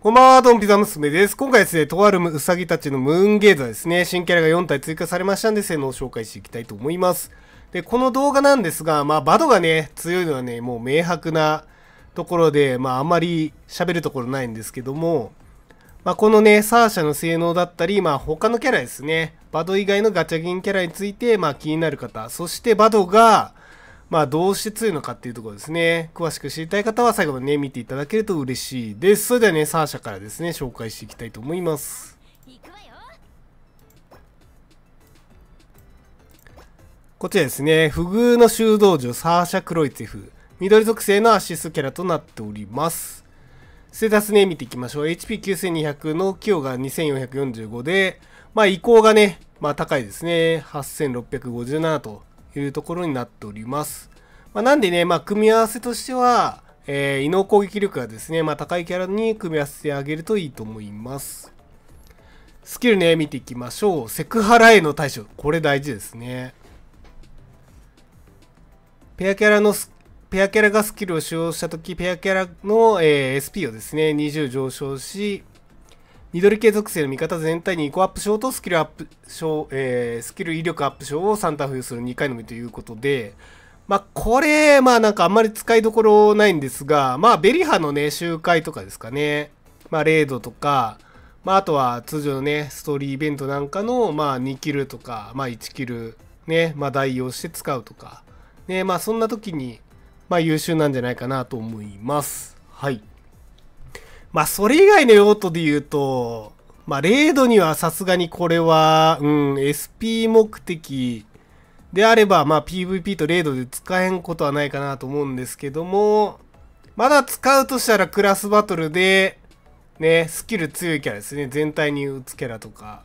こんばんは、ドンピザ娘です。今回ですね、とあるうさぎたちのムーンゲーザーですね、新キャラが4体追加されましたんで、性能を紹介していきたいと思います。で、この動画なんですが、まあ、バドがね、強いのはね、もう明白なところで、まあ、あんまり喋るところないんですけども、まあ、このね、サーシャの性能だったり、まあ、他のキャラですね、バド以外のガチャギンキャラについて、まあ、気になる方、そしてバドが、まあ、どうして強いのかっていうところですね。詳しく知りたい方は最後までね、見ていただけると嬉しいです。それではね、サーシャからですね、紹介していきたいと思います。こちらですね、不遇の修道女サーシャ・クロイツェフ。緑属性のアシスキャラとなっております。ステータスね、見ていきましょう。HP9200 の寄与が2445で、まあ移行がね、まあ高いですね。8657と。いうところになっております。まあ、なんでね、まあ、組み合わせとしては、えー、異能攻撃力がですね、まあ、高いキャラに組み合わせてあげるといいと思います。スキルね、見ていきましょう。セクハラへの対処。これ大事ですね。ペアキャラのペアキャラがスキルを使用したとき、ペアキャラの、えー、SP をですね、20上昇し、緑系属性の味方全体に2個アップ賞とスキルアップ賞、えー、スキル威力アップ賞を3タフン付与する2回のみということで、まあ、これ、まあなんかあんまり使いどころないんですが、まあベリハのね、集会とかですかね。まあレードとか、まああとは通常のね、ストーリーイベントなんかの、まあ2キルとか、まあ1キル、ね、まあ代用して使うとか。ね、まあそんな時に、まあ優秀なんじゃないかなと思います。はい。まあ、それ以外の用途で言うと、まあ、0度にはさすがにこれは、うん、SP 目的であれば、まあ、PVP と0度で使えんことはないかなと思うんですけども、まだ使うとしたらクラスバトルで、ね、スキル強いキャラですね。全体に打つキャラとか、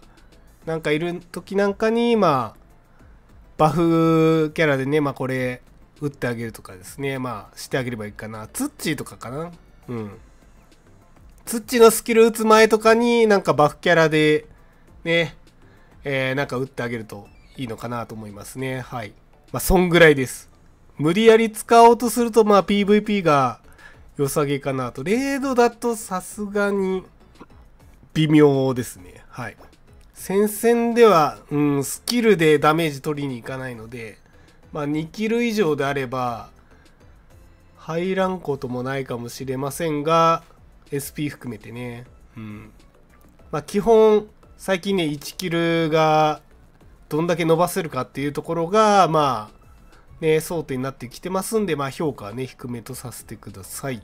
なんかいる時なんかに、まあ、バフキャラでね、まあこれ、打ってあげるとかですね、まあしてあげればいいかな。ツッチーとかかな。うん。ツッチのスキル打つ前とかになんかバフキャラでね、えー、なんか打ってあげるといいのかなと思いますね。はい。まあ、そんぐらいです。無理やり使おうとすると、まあ、PVP が良さげかなと。レードだとさすがに微妙ですね。はい。戦線では、うん、スキルでダメージ取りに行かないので、まあ、2キル以上であれば、入らんこともないかもしれませんが、SP 含めてねうんまあ基本最近ね1キルがどんだけ伸ばせるかっていうところがまあね、争点になってきてますんで、まあ、評価はね、低めとさせてください。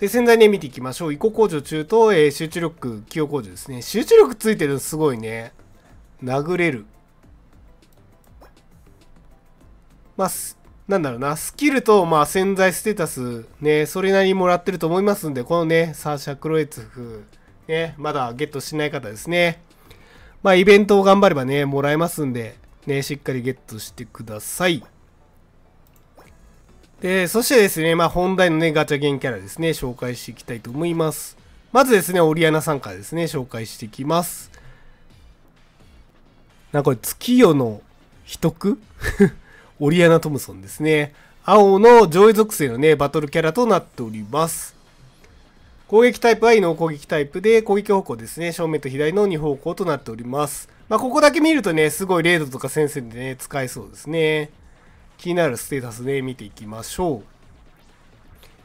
で、潜在ね、見ていきましょう。移行工場中と、えー、集中力、起用工場ですね。集中力ついてるのすごいね。殴れる。まあ、なんだろうな、スキルと、まあ、潜在ステータス、ね、それなりにもらってると思いますんで、このね、サーシャ・クロエツフ、ね、まだゲットしない方ですね。まあ、イベントを頑張ればね、もらえますんで、ね、しっかりゲットしてください。で、そしてですね、まあ、本題のね、ガチャゲンキャラですね、紹介していきたいと思います。まずですね、オリアナさんからですね、紹介していきます。なんかこれ、月夜の秘匿 オリアナ・トムソンですね。青の上位属性のね、バトルキャラとなっております。攻撃タイプは異能攻撃タイプで、攻撃方向ですね、正面と左の2方向となっております。まあ、ここだけ見るとね、すごいレードとか先生でね、使えそうですね。気になるステータスね、見ていきましょ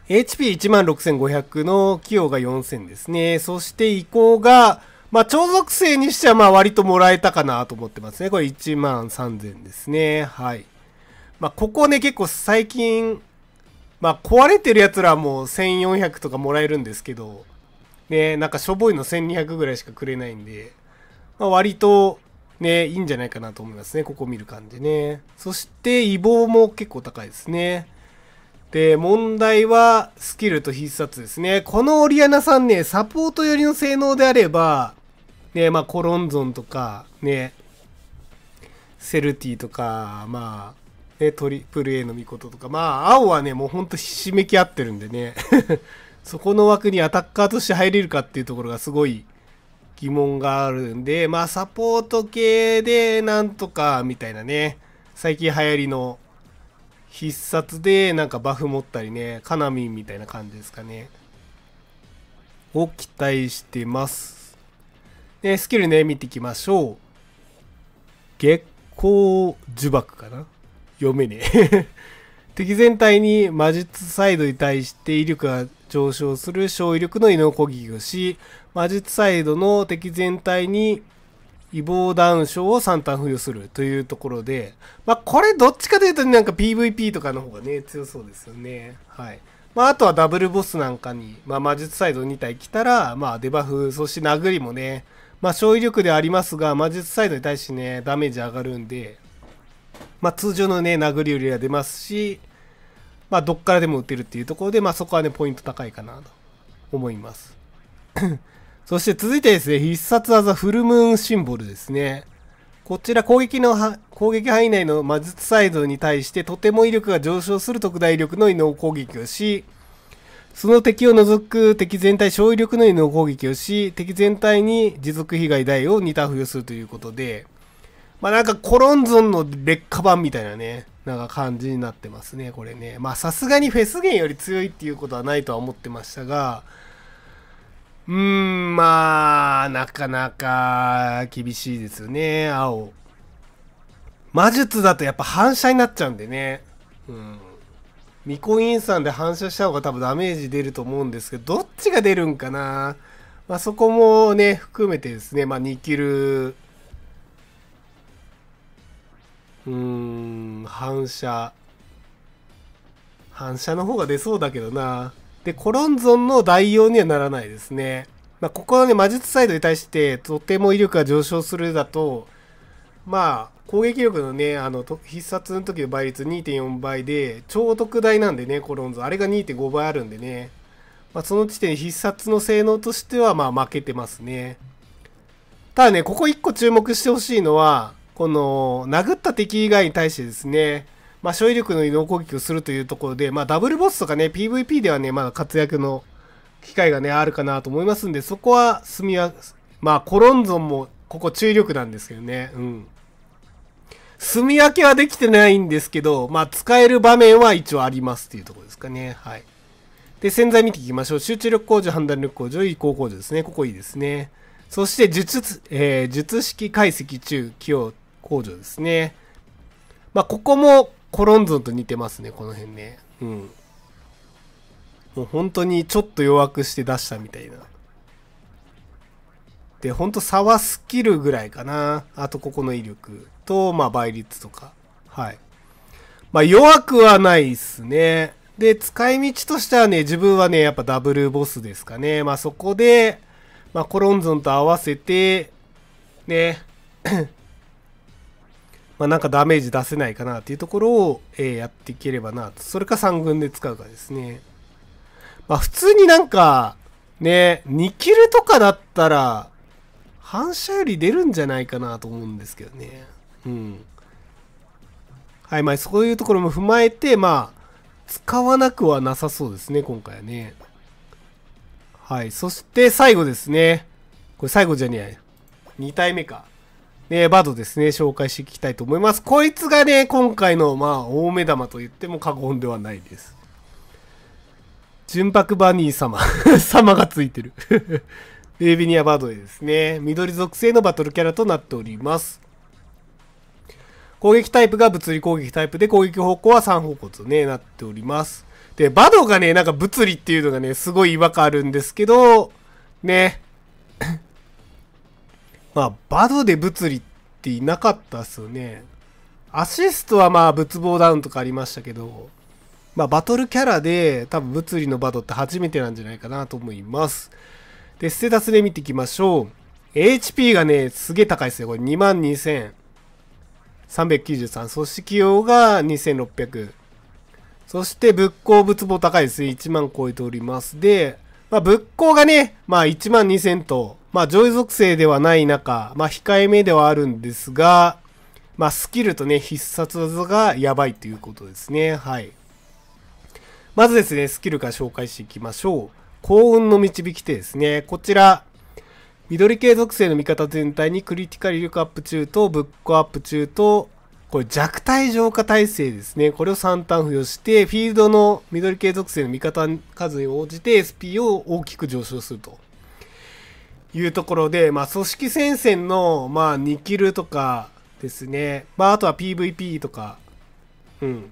う。HP16,500 の器用が4000ですね。そして移行が、まあ、超属性にしてはまあ割ともらえたかなと思ってますね。これ1万3000ですね。はい。まあ、ここね、結構最近、まあ、壊れてるやつらも1400とかもらえるんですけど、ね、なんかしょぼいの1200ぐらいしかくれないんで、まあ、割と、ね、いいんじゃないかなと思いますね。ここ見る感じね。そして、異謀も結構高いですね。で、問題は、スキルと必殺ですね。このオリアナさんね、サポート寄りの性能であれば、ね、まあ、コロンゾンとか、ね、セルティとか、まあ、えトリプル A のみことか、まあ、青はね、もうほんとひしめき合ってるんでね そこの枠にアタッカーとして入れるかっていうところがすごい疑問があるんで、まあ、サポート系でなんとかみたいなね、最近流行りの必殺でなんかバフ持ったりね、カナミンみたいな感じですかね。を期待してます。で、スキルね、見ていきましょう。月光呪縛かな読めねえ 敵全体に魔術サイドに対して威力が上昇する小威力の異能攻撃をし、魔術サイドの敵全体に異防ダウン症を3ターン付与するというところで、まあこれどっちかというとなんか PVP とかの方がね、強そうですよね。はい。まああとはダブルボスなんかに、まあ魔術サイド2体来たら、まあデバフ、そして殴りもね、まあ、勝威力でありますが、魔術サイドに対してね、ダメージ上がるんで、まあ、通常のね、殴り売りは出ますし、まあ、どっからでも打てるっていうところで、まあ、そこはね、ポイント高いかなと思います。そして続いてですね、必殺技フルムーンシンボルですね。こちら攻撃の、攻撃範囲内の魔術サイドに対してとても威力が上昇する特大力の異能攻撃をし、その敵を除く敵全体小威力の異能攻撃をし、敵全体に持続被害大を2ター付与するということで、まあなんかコロンゾンの劣化版みたいなね、なんか感じになってますね、これね。まあさすがにフェスゲンより強いっていうことはないとは思ってましたが、うーん、まあ、なかなか厳しいですよね、青。魔術だとやっぱ反射になっちゃうんでね。うん。ミコインさんで反射した方が多分ダメージ出ると思うんですけど、どっちが出るんかなまあそこもね、含めてですね、まあ2キルうん反射反射の方が出そうだけどなでコロンゾンの代用にはならないですね、まあ、ここはね魔術サイドに対してとても威力が上昇するだとまあ攻撃力のねあの必殺の時の倍率2.4倍で超特大なんでねコロンゾンあれが2.5倍あるんでね、まあ、その時点で必殺の性能としてはまあ負けてますねただねここ1個注目してほしいのはこの殴った敵以外に対してですね、まあ、所力の移動攻撃をするというところで、まあ、ダブルボスとかね、PVP ではね、まだ活躍の機会がね、あるかなと思いますんで、そこは、すみは、まあ、コロンゾンも、ここ注力なんですけどね、うん。住み分けはできてないんですけど、まあ、使える場面は一応ありますっていうところですかね。はい。で、潜在見ていきましょう。集中力向上、判断力向上、移行向上ですね。ここいいですね。そして、術、えー、術式解析中、起用、工場ですね。まあ、ここもコロンゾンと似てますね、この辺ね。うん。もう本当にちょっと弱くして出したみたいな。で、ほんと差はスキルぐらいかな。あとここの威力と、まあ倍率とか。はい。まあ弱くはないっすね。で、使い道としてはね、自分はね、やっぱダブルボスですかね。まあそこで、まあコロンゾンと合わせて、ね、まあ、なんかダメージ出せないかなっていうところを、えやっていければなそれか3軍で使うかですね。まあ、普通になんか、ね、2キルとかだったら、反射より出るんじゃないかなと思うんですけどね。うん。はい、まあ、そういうところも踏まえて、まあ、使わなくはなさそうですね、今回はね。はい、そして最後ですね。これ最後じゃねえ。2体目か。えバードですね、紹介していきたいと思います。こいつがね、今回の、まあ、大目玉と言っても過言ではないです。純白バニー様 様がついてるレービニアバードでですね、緑属性のバトルキャラとなっております。攻撃タイプが物理攻撃タイプで攻撃方向は3方向とね、なっております。で、バドがね、なんか物理っていうのがね、すごい違和感あるんですけど、ね、まあ、バドで物理っていなかったっすよね。アシストはまあ、仏棒ダウンとかありましたけど、まあ、バトルキャラで多分物理のバドって初めてなんじゃないかなと思います。で、ステータスで見ていきましょう。HP がね、すげえ高いっすよ。これ22,393。組織用が2600。そして仏光仏棒高いですね。1万超えております。で、まあ、仏光がね、まあ1万2000と、まあ、上位属性ではない中、まあ、控えめではあるんですが、まあ、スキルとね、必殺技がやばいということですね。はい。まずですね、スキルから紹介していきましょう。幸運の導き手ですね。こちら、緑系属性の味方全体にクリティカル力アップ中とブックアップ中と、これ弱体浄化耐性ですね。これを3ターン付与して、フィールドの緑系属性の味方数に応じて SP を大きく上昇すると。いうところで、まあ、組織戦線の、まあ、2キルとかですね。まあ、あとは PVP とか、うん。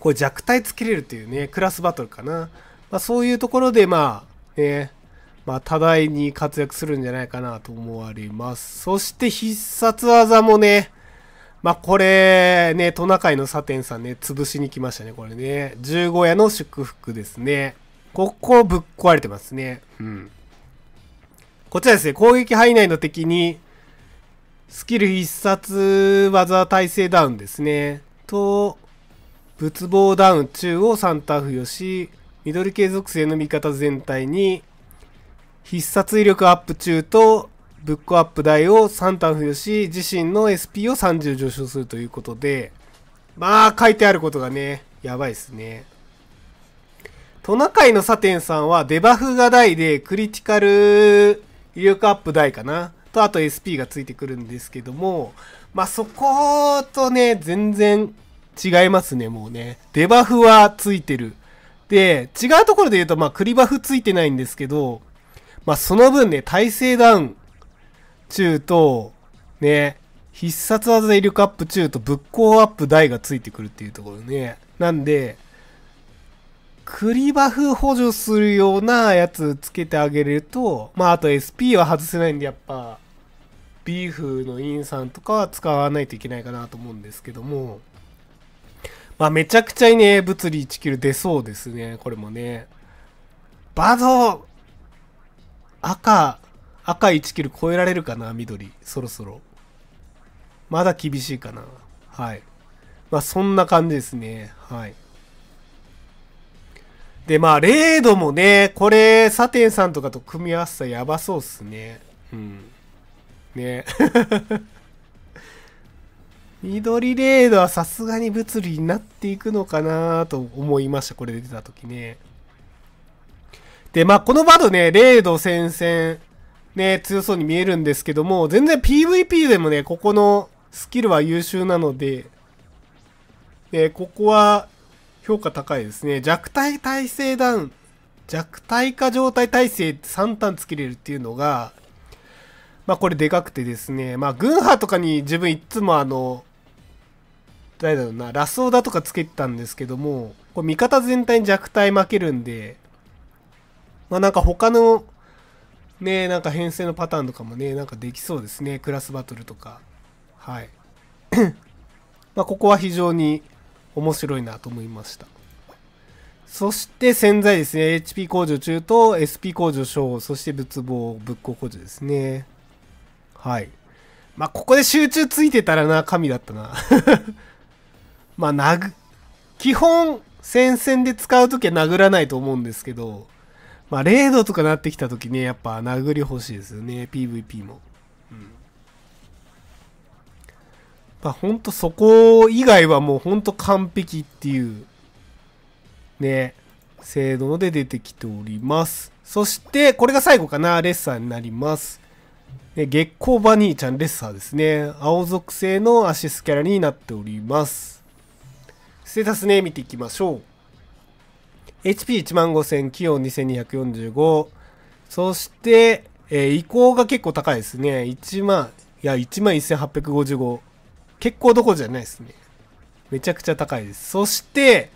これ弱体つけれるっていうね、クラスバトルかな。まあ、そういうところで、まあ、ね、まあ、多大に活躍するんじゃないかなと思われます。そして必殺技もね、まあ、これ、ね、トナカイのサテンさんね、潰しに来ましたね、これね。15夜の祝福ですね。ここぶっ壊れてますね。うん。こちらですね、攻撃範囲内の敵に、スキル必殺技耐性ダウンですね。と、仏棒ダウン中を3ターン付与し、緑系属性の味方全体に、必殺威力アップ中と、ブックアップ台を3ターン付与し、自身の SP を30上昇するということで、まあ、書いてあることがね、やばいですね。トナカイのサテンさんはデバフが大でクリティカル威力アップ台かな。と、あと SP がついてくるんですけども、まあ、そことね、全然違いますね、もうね。デバフはついてる。で、違うところで言うと、まあ、クリバフついてないんですけど、まあ、その分ね、耐性ダウン中と、ね、必殺技威力アップ中と、仏光アップ台がついてくるっていうところね。なんで、クリバフ補助するようなやつつけてあげると、まあ、あと SP は外せないんで、やっぱ、ビーフのインさんとかは使わないといけないかなと思うんですけども、まあ、めちゃくちゃいいね、物理1キル出そうですね、これもね。バド赤、赤1キル超えられるかな、緑。そろそろ。まだ厳しいかな。はい。まあ、そんな感じですね。はい。で、まあ、レードもね、これ、サテンさんとかと組み合わせたらやばそうっすね。うん。ね。緑レードはさすがに物理になっていくのかなと思いました。これ出てた時ね。で、まあ、このバドね、レード戦線、ね、強そうに見えるんですけども、全然 PVP でもね、ここのスキルは優秀なので、で、ここは評価高いですね。弱体耐性ダウン、弱体化状態耐性って3ンつけれるっていうのが、まあこれでかくてですね、まあ軍派とかに自分いつもあの、誰だろうな、ラスオダとかつけてたんですけども、これ味方全体に弱体負けるんで、まあなんか他の、ね、なんか編成のパターンとかもね、なんかできそうですね。クラスバトルとか。はい。まあここは非常に面白いなと思いました。そして潜在ですね。HP 工場中と SP 工場小、そして仏防、仏光工場ですね。はい。まあ、ここで集中ついてたらな、神だったな。まあ、殴、基本、戦線で使うときは殴らないと思うんですけど、まあ、0度とかなってきたときね、やっぱ殴り欲しいですよね、PVP も。うんまあほんとそこ以外はもうほんと完璧っていう、ね、制度で出てきております。そして、これが最後かな、レッサーになります。月光バニーちゃんレッサーですね。青属性のアシスキャラになっております。ステータスね、見ていきましょう。HP15000、気温2245。そして、えー、移行が結構高いですね。1万、いや、1万1855。結構どこじゃないですね。めちゃくちゃ高いです。そして、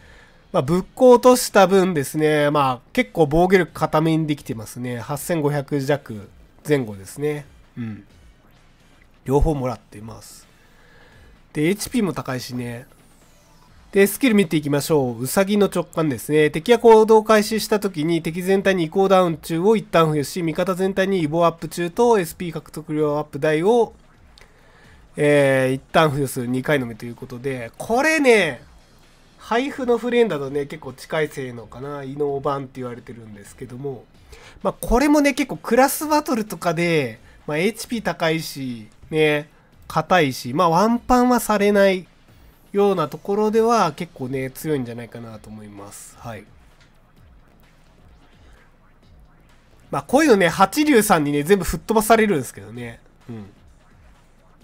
まあ、ぶっこ落とした分ですね、まあ、結構防御力固めにできてますね。8500弱前後ですね。うん。両方もらっています。で、HP も高いしね。で、スキル見ていきましょう。うさぎの直感ですね。敵が行動を開始した時に敵全体に移行ダウン中を一旦付与し、味方全体に移行アップ中と SP 獲得量アップ台をえー、一旦付与する2回のみということで、これね、配布のフレンだとね、結構近い性能かな、異能版って言われてるんですけども、まあ、これもね、結構クラスバトルとかで、まあ、HP 高いし、ね、硬いし、まあ、ワンパンはされないようなところでは結構ね、強いんじゃないかなと思います。はい。まあ、こういうのね、八竜さんにね、全部吹っ飛ばされるんですけどね。うん。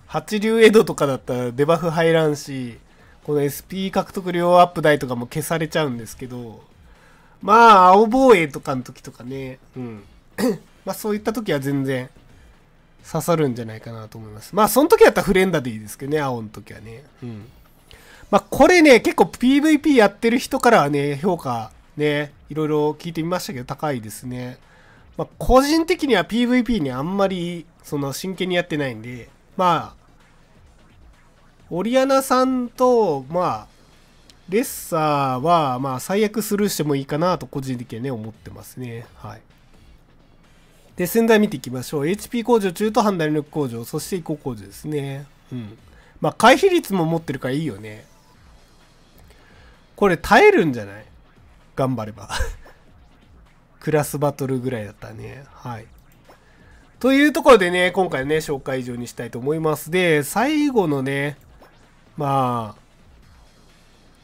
八竜江戸とかだったらデバフ入らんし、この SP 獲得量アップ台とかも消されちゃうんですけど、まあ、青防衛とかの時とかね、うん。まあ、そういった時は全然刺さるんじゃないかなと思います。まあ、その時だったらフレンダでいいですけどね、青の時はね。うん。まあ、これね、結構 PVP やってる人からはね、評価ね、いろいろ聞いてみましたけど、高いですね。まあ、個人的には PVP にあんまり、その、真剣にやってないんで、まあ、オリアナさんと、まあ、レッサーは、まあ、最悪スルーしてもいいかなと、個人的にね、思ってますね。はい。で、先代見ていきましょう。HP 工場、中途半断力工場、そして移行工場ですね。うん。まあ、回避率も持ってるからいいよね。これ、耐えるんじゃない頑張れば クラスバトルぐらいだったね。はい。というところでね、今回ね、紹介以上にしたいと思います。で、最後のね、まあ、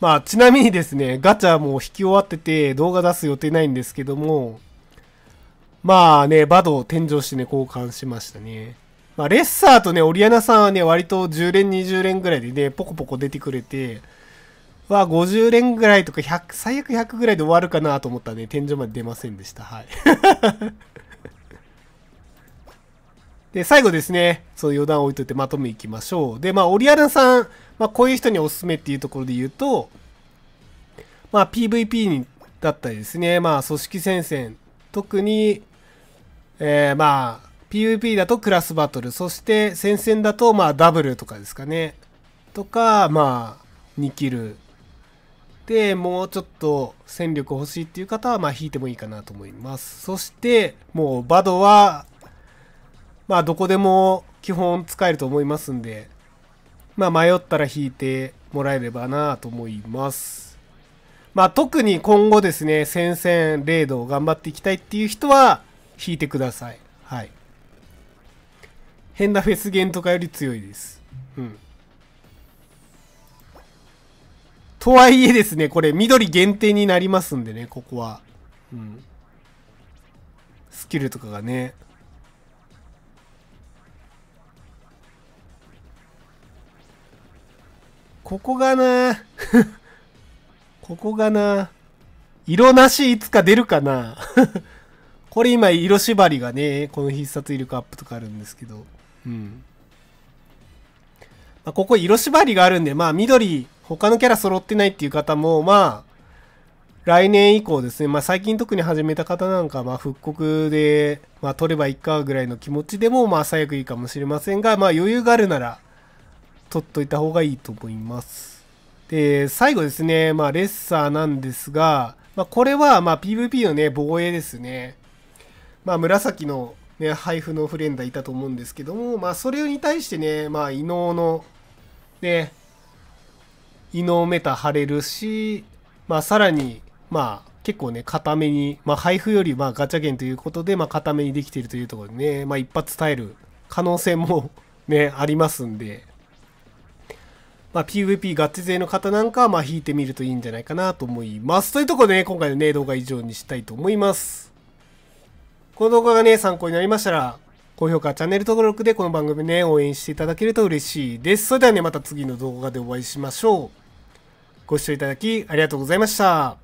まあ、ちなみにですね、ガチャも引き終わってて動画出す予定ないんですけども、まあね、バドを天井してね、交換しましたね。まあ、レッサーとね、オリアナさんはね、割と10連、20連ぐらいでね、ポコポコ出てくれて、は50連ぐらいとか100、最悪100ぐらいで終わるかなと思ったらね、天井まで出ませんでした。はい。で、最後ですね、そう余談を置いといてまとめいきましょう。で、まあ、オリアルさん、まあ、こういう人におすすめっていうところで言うと、まあ、PVP にだったりですね、まあ、組織戦線、特に、えー、まあ、PVP だとクラスバトル、そして戦線だと、まあ、ダブルとかですかね。とか、まあ、2キル。で、もうちょっと戦力欲しいっていう方は、まあ、引いてもいいかなと思います。そして、もう、バドは、まあどこでも基本使えると思いますんで、まあ迷ったら引いてもらえればなと思います。まあ特に今後ですね、戦線、レードを頑張っていきたいっていう人は引いてください。はい。変なフェスゲンとかより強いです。うん。とはいえですね、これ緑限定になりますんでね、ここは。うん。スキルとかがね。ここがな ここがな色なしいつか出るかな これ今色縛りがね、この必殺威力アップとかあるんですけど。うん。まあ、ここ色縛りがあるんで、まあ緑、他のキャラ揃ってないっていう方も、まあ、来年以降ですね、まあ最近特に始めた方なんか、まあ復刻で、まあ取ればいいかぐらいの気持ちでも、まあ最悪いいかもしれませんが、まあ余裕があるなら、取っといた方がいいと思います。で、最後ですね、まあ、レッサーなんですが、まあ、これは、ま PVP のね、防衛ですね。まあ、紫のね、配布のフレンダーいたと思うんですけども、まあ、それに対してね、まあ、異能の、ね、異能メタ貼れるし、まあ、さらに、まあ、結構ね、固めに、まあ、配布より、まあ、ガチャ券ということで、まあ、固めにできているというところでね、まあ、一発耐える可能性もね、ありますんで、まあ、PVP ガチ勢の方なんかは、まあ、引いてみるといいんじゃないかなと思います。というとこでね、今回のね、動画以上にしたいと思います。この動画がね、参考になりましたら、高評価、チャンネル登録でこの番組ね、応援していただけると嬉しいです。それではね、また次の動画でお会いしましょう。ご視聴いただきありがとうございました。